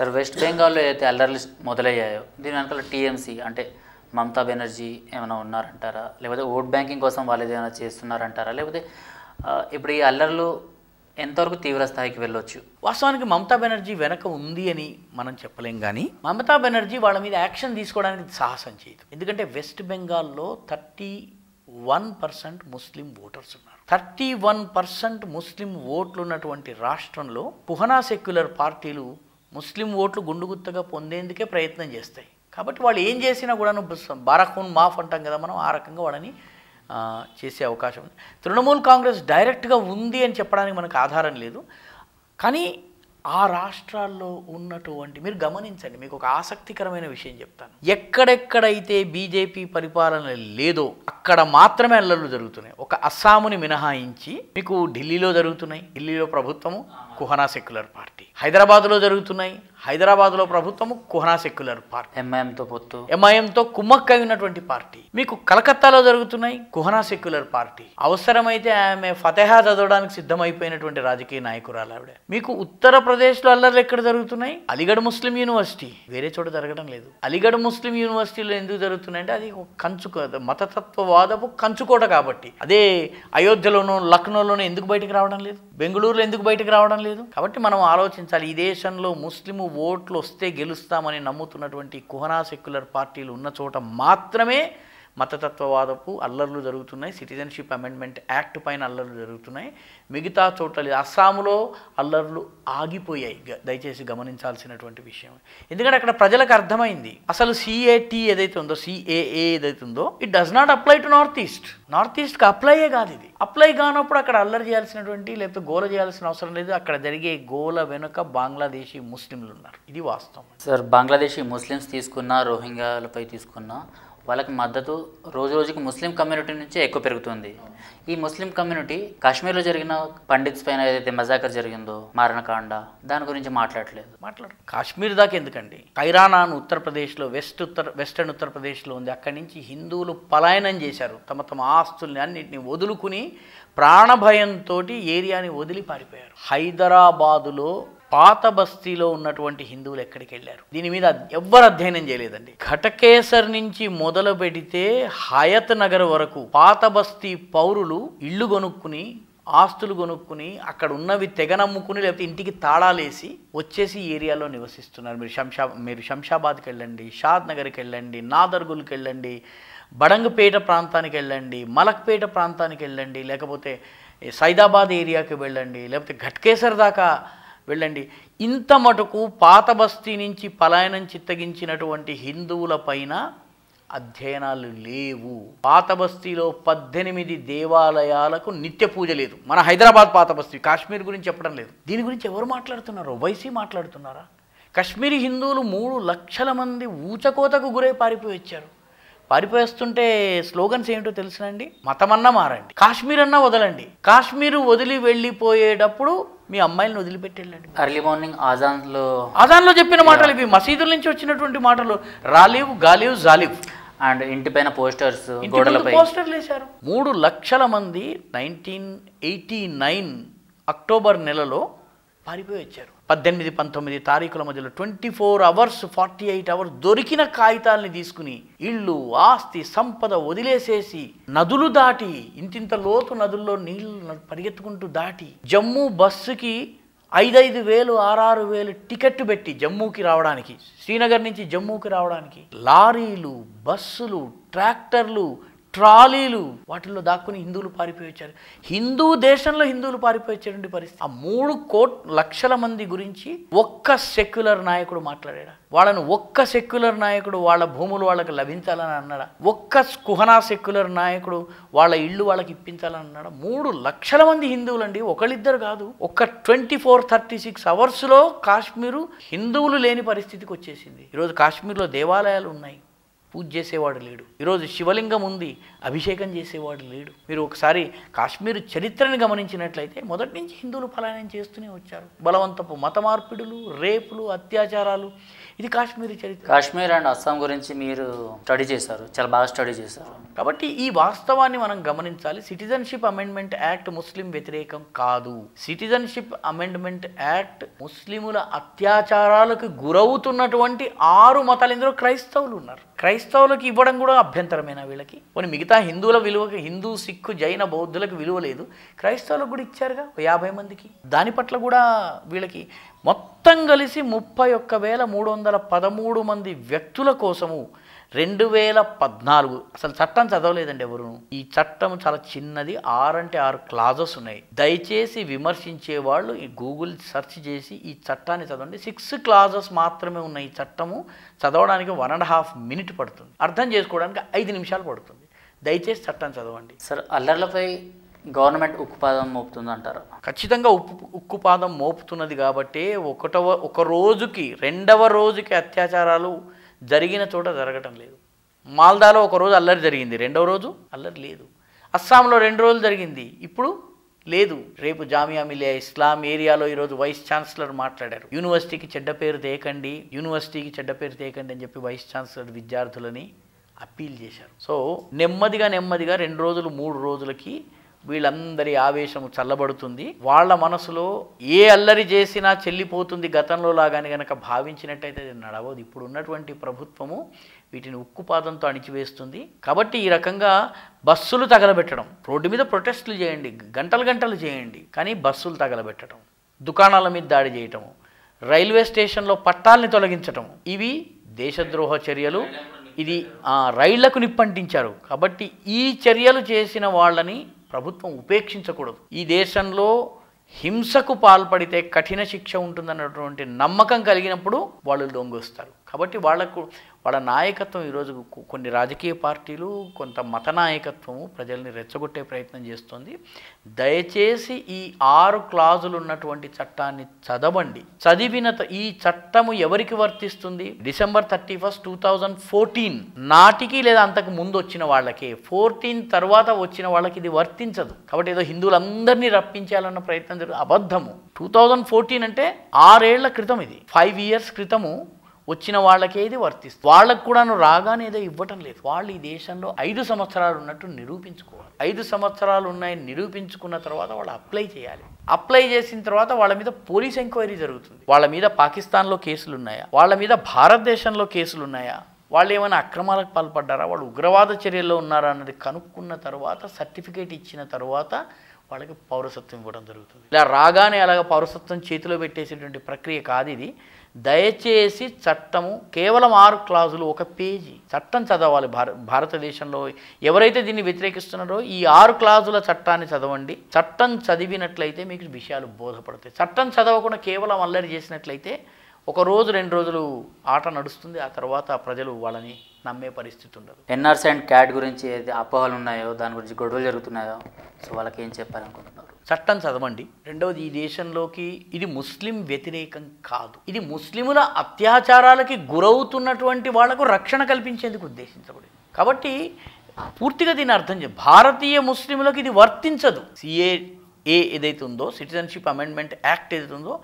sir west బెంగాల్లో అయితే అల్లర్లు మొదలయ్యాయో దీని వెనకాల టీఎంసీ అంటే మమతా బెనర్జీ ఏమైనా ఉన్నారంటారా లేకపోతే ఓట్ బ్యాంకింగ్ కోసం వాళ్ళు ఏదైనా చేస్తున్నారంటారా లేకపోతే ఇప్పుడు ఈ అల్లర్లు ఎంతవరకు తీవ్ర స్థాయికి వెళ్ళొచ్చు వాస్తవానికి మమతా బెనర్జీ వెనక ఉంది అని మనం చెప్పలేం కానీ మమతా బెనర్జీ వాళ్ళ మీద యాక్షన్ తీసుకోవడానికి సాహసం చేయదు ఎందుకంటే వెస్ట్ బెంగాల్లో థర్టీ వన్ పర్సెంట్ ముస్లిం ఓటర్స్ ఉన్నారు థర్టీ వన్ పర్సెంట్ ముస్లిం ఓట్లు ఉన్నటువంటి రాష్ట్రంలో పుహనా సెక్యులర్ పార్టీలు ముస్లిం ఓట్లు గుండుగుత్తగా పొందేందుకే ప్రయత్నం చేస్తాయి కాబట్టి వాళ్ళు ఏం చేసినా కూడా బారఖూన్ మాఫ్ అంటాం కదా మనం ఆ రకంగా వాళ్ళని చేసే అవకాశం ఉంది తృణమూల్ కాంగ్రెస్ డైరెక్ట్గా ఉంది అని చెప్పడానికి మనకు ఆధారం లేదు కానీ ఆ రాష్ట్రాల్లో ఉన్నటువంటి మీరు గమనించండి మీకు ఒక ఆసక్తికరమైన విషయం చెప్తాను ఎక్కడెక్కడైతే బీజేపీ పరిపాలన లేదో అక్కడ మాత్రమే అల్లర్లు జరుగుతున్నాయి ఒక అస్సాముని మినహాయించి మీకు ఢిల్లీలో జరుగుతున్నాయి ఢిల్లీలో ప్రభుత్వము కుహనా సెక్యులర్ పార్టీ హైదరాబాద్లో జరుగుతున్నాయి హైదరాబాద్లో ప్రభుత్వము కుహనా సెక్యులర్ పార్టీ ఎంఐఎంతో పొత్తు ఎంఐఎంతో కుమ్మక్క ఉన్నటువంటి పార్టీ మీకు కలకత్తాలో జరుగుతున్నాయి కుహనా సెక్యులర్ పార్టీ అవసరమైతే ఆమె ఫతేహా చదవడానికి సిద్ధమైపోయినటువంటి రాజకీయ నాయకురాలు ఆవిడ మీకు ఉత్తరప్రదేశ్లో అల్లర్లు ఎక్కడ జరుగుతున్నాయి అలీగఢ్ ముస్లిం యూనివర్సిటీ వేరే చోట జరగడం లేదు అలీగఢ్ ముస్లిం యూనివర్సిటీలో ఎందుకు జరుగుతుందంటే అది కంచు మతతత్వవాదపు కంచుకోట కాబట్టి అదే అయోధ్యలోనూ లక్నోలోనూ ఎందుకు బయటకు రావడం లేదు బెంగళూరులో ఎందుకు బయటకు రావడం లేదు కాబట్టి మనం ఆలోచించాలి ఈ దేశంలో ముస్లిము ఓట్లు వస్తే గెలుస్తామని నమ్ముతున్నటువంటి కుహనా సెక్యులర్ పార్టీలు ఉన్న చోట మాత్రమే మతతత్వవాదపు అల్లర్లు జరుగుతున్నాయి సిటిజన్షిప్ అమెండ్మెంట్ యాక్ట్ పైన అల్లర్లు జరుగుతున్నాయి మిగతా చోట్ల అస్సాములో అస్సాంలో అల్లర్లు ఆగిపోయాయి దయచేసి గమనించాల్సినటువంటి విషయం ఎందుకంటే అక్కడ ప్రజలకు అర్థమైంది అసలు సిఏటీ ఏదైతే ఉందో సిఏఏ ఏదైతే ఉందో it does not apply to north east north east అప్లైయే కాదు ఇది అప్లై కానప్పుడు అక్కడ అల్లరి చేయాల్సినటువంటి లేకపోతే గోల చేయాల్సిన అవసరం లేదు అక్కడ జరిగే గోల వెనుక బంగ్లాదేశీ ముస్లింలు ఉన్నారు ఇది వాస్తవం సార్ బంగ్లాదేశీ ముస్లిమ్స్ తీసుకున్న రోహింగ్యాలపై తీసుకున్న వాళ్ళకి మద్దతు రోజు రోజుకి ముస్లిం కమ్యూనిటీ నుంచే ఎక్కువ పెరుగుతుంది ఈ ముస్లిం కమ్యూనిటీ కాశ్మీర్లో జరిగిన పండిత్స్ పైన ఏదైతే మజాకర్ జరిగిందో మారణకాండ దాని గురించి మాట్లాడలేదు మాట్లాడు కాశ్మీర్ దాకా ఎందుకండి ఖైరానా అని ఉత్తరప్రదేశ్లో వెస్ట్ ఉత్తర వెస్టర్న్ ఉత్తరప్రదేశ్లో ఉంది అక్కడి నుంచి హిందువులు పలాయనం చేశారు తమ తమ ఆస్తుల్ని అన్నింటినీ వదులుకుని ప్రాణభయంతో ఏరియాని వదిలి పారిపోయారు హైదరాబాదులో పాత బస్తీలో ఉన్నటువంటి హిందువులు ఎక్కడికి వెళ్ళారు దీని మీద ఎవ్వరు అధ్యయనం చేయలేదండి ఘటకేసర్ నుంచి మొదలు పెడితే హయత్ నగర్ వరకు పాత బస్తీ పౌరులు ఇళ్ళు కొనుక్కుని ఆస్తులు కొనుక్కుని అక్కడ ఉన్నవి తెగనమ్ముకుని లేకపోతే ఇంటికి తాళాలేసి వచ్చేసి ఏరియాలో నివసిస్తున్నారు మీరు శంషా మీరు శంషాబాద్కి వెళ్ళండి షాద్ నగర్కి వెళ్ళండి నాదర్గుల్కి వెళ్ళండి బడంగపేట ప్రాంతానికి వెళ్ళండి మలక్పేట ప్రాంతానికి వెళ్ళండి లేకపోతే సైదాబాద్ ఏరియాకి వెళ్ళండి లేకపోతే ఘట్కేసర్ దాకా వెళ్ళండి ఇంత మటుకు పాత బస్తీ నుంచి పలాయనం చిత్తగించినటువంటి హిందువుల పైన అధ్యయనాలు లేవు పాత బస్తీలో పద్దెనిమిది దేవాలయాలకు నిత్య పూజ లేదు మన హైదరాబాద్ పాత బస్తీ కాశ్మీర్ గురించి చెప్పడం లేదు దీని గురించి ఎవరు మాట్లాడుతున్నారు వైసీ మాట్లాడుతున్నారా కాశ్మీరీ హిందువులు మూడు లక్షల మంది ఊచకోతకు గురై పారిపోయి వచ్చారు పారిపోయేస్తుంటే స్లోగన్స్ ఏంటో తెలుసునండి మతమన్నా మారండి కాశ్మీర్ అన్నా వదలండి కాశ్మీరు వదిలి వెళ్ళిపోయేటప్పుడు మీ అమ్మాయిలను వదిలిపెట్టి వెళ్ళండి అర్లీ మార్నింగ్ ఆజాన్లో ఆజాన్లో చెప్పిన మాటలు ఇవి మసీదుల నుంచి వచ్చినటువంటి మాటలు రాలేవు గాలేవు జాలివ్ అండ్ ఇంటిపైన పోస్టర్స్ గోడలపై పోస్టర్లు వేశారు మూడు లక్షల మంది నైన్టీన్ ఎయిటీ నైన్ అక్టోబర్ నెలలో పారిపోయి వచ్చారు పద్దెనిమిది పంతొమ్మిది తారీఖుల మధ్యలో twenty four hours forty eight hours దొరికిన కాగితాలని తీసుకుని ఇళ్ళు ఆస్తి సంపద వదిలేసేసి నదులు దాటి ఇంతింత లోతు నదుల్లో నీళ్లు పరిగెత్తుకుంటూ దాటి జమ్మూ బస్సుకి ఐదైదు వేలు ఆరారు వేలు టికెట్ పెట్టి జమ్మూకి రావడానికి శ్రీనగర్ నుంచి జమ్మూకి రావడానికి లారీలు బస్సులు ట్రాక్టర్లు ట్రాలీలు వాటిల్లో దాక్కుని హిందువులు పారిపోయొచ్చారు హిందూ దేశంలో హిందువులు పారిపోయొచ్చేటువంటి పరిస్థితి ఆ మూడు కోట్ లక్షల మంది గురించి ఒక్క సెక్యులర్ నాయకుడు మాట్లాడా వాళ్ళను ఒక్క సెక్యులర్ నాయకుడు వాళ్ళ భూములు వాళ్ళకి లభించాలని అన్నాడా ఒక్క కుహనా సెక్యులర్ నాయకుడు వాళ్ళ ఇళ్ళు వాళ్ళకి ఇప్పించాలని అన్నాడా మూడు లక్షల మంది హిందువులండి ఒకళ్ళిద్దరు కాదు ఒక్క ట్వంటీ ఫోర్ థర్టీ సిక్స్ అవర్స్లో కాశ్మీరు హిందువులు లేని పరిస్థితికి వచ్చేసింది ఈరోజు కాశ్మీర్లో దేవాలయాలు ఉన్నాయి పూజ చేసేవాడు లేడు ఈరోజు శివలింగం ఉంది అభిషేకం చేసేవాడు లేడు మీరు ఒకసారి కాశ్మీర్ చరిత్రను గమనించినట్లయితే మొదటి నుంచి హిందువులు పలాయనం చేస్తూనే వచ్చారు బలవంతపు మత మార్పిడులు రేపులు అత్యాచారాలు ఇది కాశ్మీర్ చరిత్ర కాశ్మీర్ అండ్ అస్సాం గురించి మీరు స్టడీ చేశారు చాలా బాగా స్టడీ చేశారు కాబట్టి ఈ వాస్తవాన్ని మనం గమనించాలి సిటిజన్షిప్ అమెండ్మెంట్ యాక్ట్ ముస్లిం వ్యతిరేకం కాదు సిటిజన్షిప్ అమెండ్మెంట్ యాక్ట్ ముస్లిముల అత్యాచారాలకు గురవుతున్నటువంటి ఆరు మతాలు ఇందులో క్రైస్తవులు ఉన్నారు క్రైస్తవులకు ఇవ్వడం కూడా అభ్యంతరమైన వీళ్ళకి కొన్ని మిగతా హిందువుల విలువకి హిందూ సిక్కు జైన బౌద్ధులకు విలువ లేదు క్రైస్తవులకు కూడా ఇచ్చారుగా యాభై మందికి దాని పట్ల కూడా వీళ్ళకి మొత్తం కలిసి ముప్పై ఒక్క వేల మూడు వందల పదమూడు మంది వ్యక్తుల కోసము రెండు వేల పద్నాలుగు అసలు చట్టం చదవలేదండి ఎవరు ఈ చట్టం చాలా చిన్నది ఆరంటే ఆరు క్లాజెస్ ఉన్నాయి దయచేసి విమర్శించే వాళ్ళు ఈ గూగుల్ సెర్చ్ చేసి ఈ చట్టాన్ని చదవండి సిక్స్ క్లాజెస్ మాత్రమే ఉన్న ఈ చట్టము చదవడానికి వన్ అండ్ హాఫ్ మినిట్ పడుతుంది అర్థం చేసుకోవడానికి ఐదు నిమిషాలు పడుతుంది దయచేసి చట్టం చదవండి సార్ అల్లర్లపై గవర్నమెంట్ ఉక్కుపాదం మోపుతుంది అంటారు ఖచ్చితంగా ఉప్పు ఉక్కుపాదం మోపుతున్నది కాబట్టి ఒకటవ ఒక రోజుకి రెండవ రోజుకి అత్యాచారాలు జరిగిన చోట జరగటం లేదు మాల్దాలో ఒక రోజు అల్లరి జరిగింది రెండవ రోజు అల్లరి లేదు అస్సాంలో రెండు రోజులు జరిగింది ఇప్పుడు లేదు రేపు జామియా మిలియా ఇస్లాం ఏరియాలో ఈరోజు వైస్ ఛాన్సలర్ మాట్లాడారు యూనివర్సిటీకి చెడ్డ పేరు తేకండి యూనివర్సిటీకి చెడ్డ పేరు తేకండి అని చెప్పి వైస్ ఛాన్సలర్ విద్యార్థులని అప్పీల్ చేశారు సో నెమ్మదిగా నెమ్మదిగా రెండు రోజులు మూడు రోజులకి వీళ్ళందరి ఆవేశం చల్లబడుతుంది వాళ్ళ మనసులో ఏ అల్లరి చేసినా చెల్లిపోతుంది గతంలో లాగాని గనక భావించినట్టయితే నడవదు ఇప్పుడు ఉన్నటువంటి ప్రభుత్వము వీటిని ఉక్కుపాదంతో అణిచివేస్తుంది కాబట్టి ఈ రకంగా బస్సులు తగలబెట్టడం రోడ్డు మీద ప్రొటెస్టులు చేయండి గంటలు గంటలు చేయండి కానీ బస్సులు తగలబెట్టడం దుకాణాల మీద దాడి చేయటము రైల్వే స్టేషన్లో పట్టాలని తొలగించటం ఇవి దేశద్రోహ చర్యలు ఇది రైళ్లకు నిప్పంటించారు కాబట్టి ఈ చర్యలు చేసిన వాళ్ళని ప్రభుత్వం ఉపేక్షించకూడదు ఈ దేశంలో హింసకు పాల్పడితే కఠిన శిక్ష ఉంటుందన్నటువంటి నమ్మకం కలిగినప్పుడు వాళ్ళు దొంగొస్తారు కాబట్టి వాళ్లకు వాళ్ళ నాయకత్వం ఈరోజు కొన్ని రాజకీయ పార్టీలు కొంత మత నాయకత్వము ప్రజల్ని రెచ్చగొట్టే ప్రయత్నం చేస్తుంది దయచేసి ఈ ఆరు క్లాజులు ఉన్నటువంటి చట్టాన్ని చదవండి చదివిన ఈ చట్టము ఎవరికి వర్తిస్తుంది December thirty first two thousand fourteen నాటికి లేదా అంతకు ముందు వచ్చిన వాళ్ళకే ఫోర్టీన్ తర్వాత వచ్చిన వాళ్ళకి ఇది వర్తించదు కాబట్టి ఏదో హిందువులందరినీ రప్పించాలన్న ప్రయత్నం జరుగుతుంది అబద్ధము టూ థౌజండ్ ఫోర్టీన్ అంటే ఆరేళ్ల క్రితం ఇది ఫైవ్ ఇయర్స్ క్రితము వచ్చిన వాళ్ళకేది ఇది వర్తిస్తుంది వాళ్ళకు కూడా రాగానే ఏదో ఇవ్వటం లేదు వాళ్ళు ఈ దేశంలో ఐదు సంవత్సరాలు ఉన్నట్టు నిరూపించుకోవాలి ఐదు సంవత్సరాలు ఉన్నాయని నిరూపించుకున్న తర్వాత వాళ్ళు అప్లై చేయాలి అప్లై చేసిన తర్వాత వాళ్ళ మీద పోలీస్ ఎంక్వైరీ జరుగుతుంది వాళ్ళ మీద పాకిస్తాన్లో కేసులు ఉన్నాయా వాళ్ళ మీద భారతదేశంలో కేసులు ఉన్నాయా వాళ్ళు ఏమైనా అక్రమాలకు పాల్పడ్డారా వాళ్ళు ఉగ్రవాద చర్యల్లో ఉన్నారా అన్నది కనుక్కున్న తర్వాత సర్టిఫికేట్ ఇచ్చిన తర్వాత వాళ్ళకి పౌరసత్వం ఇవ్వడం జరుగుతుంది ఇలా రాగానే అలాగ పౌరసత్వం చేతిలో పెట్టేసేటువంటి ప్రక్రియ కాదు ఇది దయచేసి చట్టము కేవలం ఆరు క్లాజులు ఒక పేజీ చట్టం చదవాలి భార భారతదేశంలో ఎవరైతే దీన్ని వ్యతిరేకిస్తున్నారో ఈ ఆరు క్లాజుల చట్టాన్ని చదవండి చట్టం చదివినట్లయితే మీకు విషయాలు బోధపడతాయి చట్టం చదవకుండా కేవలం అల్లరి చేసినట్లయితే ఒక రోజు రెండు రోజులు ఆట నడుస్తుంది ఆ తర్వాత ప్రజలు వాళ్ళని నమ్మే పరిస్థితి ఉండదు ఎన్ఆర్సీ అండ్ క్యాట్ గురించి ఏది అపోహలు ఉన్నాయో దాని గురించి గొడవలు జరుగుతున్నాయో సో వాళ్ళకి ఏం చెప్పాలనుకుంటున్నారు చట్టం చదవండి రెండవది ఈ దేశంలోకి ఇది ముస్లిం వ్యతిరేకం కాదు ఇది ముస్లిముల అత్యాచారాలకి గురవుతున్నటువంటి వాళ్లకు రక్షణ కల్పించేందుకు ఉద్దేశించబడింది కాబట్టి పూర్తిగా దీని అర్థం చే భారతీయ ముస్లింలకు ఇది వర్తించదు సిఏ ఏ ఏదైతే ఉందో సిటిజన్షిప్ అమెండ్మెంట్ యాక్ట్ ఏదైతే ఉందో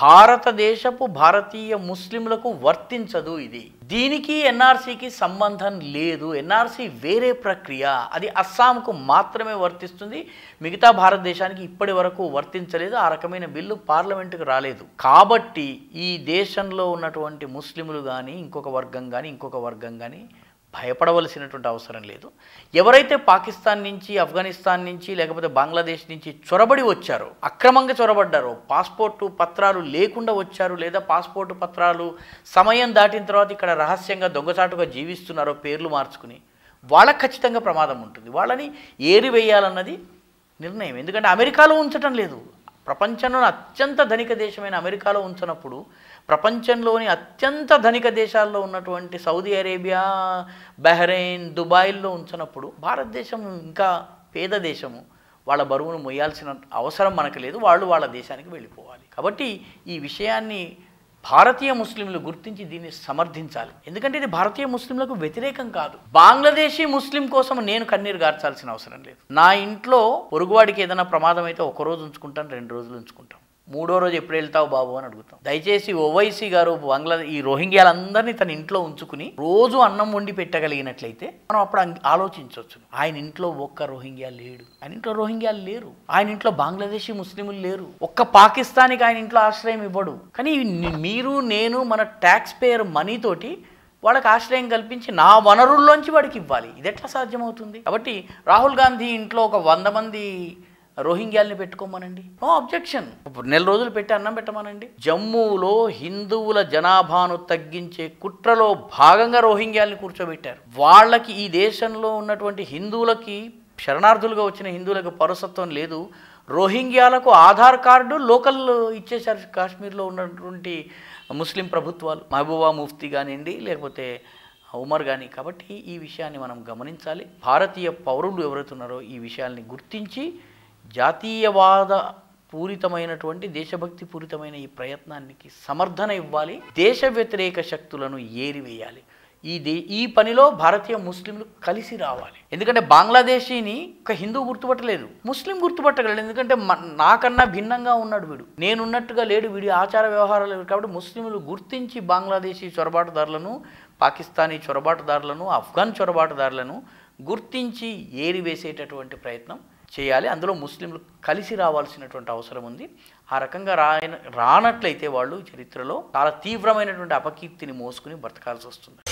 భారతదేశపు భారతీయ ముస్లింలకు వర్తించదు ఇది దీనికి ఎన్ఆర్సీకి సంబంధం లేదు ఎన్ఆర్సీ వేరే ప్రక్రియ అది అస్సాంకు మాత్రమే వర్తిస్తుంది మిగతా భారతదేశానికి ఇప్పటి వరకు వర్తించలేదు ఆ రకమైన బిల్లు పార్లమెంటుకు రాలేదు కాబట్టి ఈ దేశంలో ఉన్నటువంటి ముస్లింలు కానీ ఇంకొక వర్గం కానీ ఇంకొక వర్గం కానీ భయపడవలసినటువంటి అవసరం లేదు ఎవరైతే పాకిస్తాన్ నుంచి ఆఫ్ఘనిస్తాన్ నుంచి లేకపోతే బంగ్లాదేశ్ నుంచి చొరబడి వచ్చారో అక్రమంగా చొరబడ్డారో పాస్పోర్టు పత్రాలు లేకుండా వచ్చారు లేదా పాస్పోర్టు పత్రాలు సమయం దాటిన తర్వాత ఇక్కడ రహస్యంగా దొంగచాటుగా జీవిస్తున్నారో పేర్లు మార్చుకుని వాళ్ళకు ఖచ్చితంగా ప్రమాదం ఉంటుంది వాళ్ళని ఏరివేయాలన్నది నిర్ణయం ఎందుకంటే అమెరికాలో ఉంచటం లేదు ప్రపంచంలోని అత్యంత ధనిక దేశమైన అమెరికాలో ఉంచినప్పుడు ప్రపంచంలోని అత్యంత ధనిక దేశాల్లో ఉన్నటువంటి సౌదీ అరేబియా బహ్రెయిన్ దుబాయ్లో ఉంచినప్పుడు భారతదేశం ఇంకా పేద దేశము వాళ్ళ బరువును మొయ్యాల్సిన అవసరం మనకు లేదు వాళ్ళు వాళ్ళ దేశానికి వెళ్ళిపోవాలి కాబట్టి ఈ విషయాన్ని భారతీయ ముస్లింలు గుర్తించి దీన్ని సమర్థించాలి ఎందుకంటే ఇది భారతీయ ముస్లింలకు వ్యతిరేకం కాదు బంగ్లాదేశీ ముస్లిం కోసం నేను కన్నీరు గార్చాల్సిన అవసరం లేదు నా ఇంట్లో పొరుగువాడికి ఏదైనా ప్రమాదం అయితే ఒక రోజు ఉంచుకుంటాను రెండు రోజులు ఉంచుకుంటాను మూడో రోజు ఎప్పుడు వెళ్తావు బాబు అని అడుగుతాం దయచేసి ఓవైసీ గారు బంగ్లా ఈ రోహింగ్యాలందరినీ తన ఇంట్లో ఉంచుకుని రోజు అన్నం వండి పెట్టగలిగినట్లయితే మనం అప్పుడు ఆలోచించవచ్చు ఆయన ఇంట్లో ఒక్క రోహింగ్యా లేడు ఆయన ఇంట్లో రోహింగ్యాలు లేరు ఆయన ఇంట్లో బంగ్లాదేశీ ముస్లింలు లేరు ఒక్క పాకిస్తానికి ఆయన ఇంట్లో ఆశ్రయం ఇవ్వడు కానీ మీరు నేను మన ట్యాక్స్ పేయర్ మనీతోటి వాళ్ళకి ఆశ్రయం కల్పించి నా వనరుల్లోంచి వాడికి ఇవ్వాలి ఇది ఎట్లా సాధ్యమవుతుంది కాబట్టి రాహుల్ గాంధీ ఇంట్లో ఒక వంద మంది రోహింగ్యాల్ని పెట్టుకోమనండి నో అబ్జెక్షన్ నెల రోజులు పెట్టి అన్నం పెట్టమనండి జమ్మూలో హిందువుల జనాభాను తగ్గించే కుట్రలో భాగంగా రోహింగ్యాల్ని కూర్చోబెట్టారు వాళ్ళకి ఈ దేశంలో ఉన్నటువంటి హిందువులకి శరణార్థులుగా వచ్చిన హిందువులకు పరసత్వం లేదు రోహింగ్యాలకు ఆధార్ కార్డు లోకల్ ఇచ్చేశారు కాశ్మీర్లో ఉన్నటువంటి ముస్లిం ప్రభుత్వాలు మహబూబా ముఫ్తీ కానివ్వండి లేకపోతే ఉమర్ కానీ కాబట్టి ఈ విషయాన్ని మనం గమనించాలి భారతీయ పౌరులు ఎవరైతున్నారో ఈ విషయాల్ని గుర్తించి జాతీయవాద పూరితమైనటువంటి దేశభక్తి పూరితమైన ఈ ప్రయత్నానికి సమర్థన ఇవ్వాలి దేశ వ్యతిరేక శక్తులను ఏరివేయాలి ఈ దే ఈ పనిలో భారతీయ ముస్లింలు కలిసి రావాలి ఎందుకంటే బంగ్లాదేశీని ఒక హిందూ గుర్తుపట్టలేదు ముస్లిం గుర్తుపట్టగలడు ఎందుకంటే నాకన్నా భిన్నంగా ఉన్నాడు వీడు నేనున్నట్టుగా లేడు వీడి ఆచార వ్యవహారాలు కాబట్టి ముస్లింలు గుర్తించి బంగ్లాదేశీ చొరబాటుదారులను పాకిస్తానీ చొరబాటుదారులను ఆఫ్ఘన్ చొరబాటుదారులను గుర్తించి ఏరివేసేటటువంటి ప్రయత్నం చేయాలి అందులో ముస్లింలు కలిసి రావాల్సినటువంటి అవసరం ఉంది ఆ రకంగా రాయన రానట్లయితే వాళ్ళు చరిత్రలో చాలా తీవ్రమైనటువంటి అపకీర్తిని మోసుకుని బ్రతకాల్సి వస్తుంది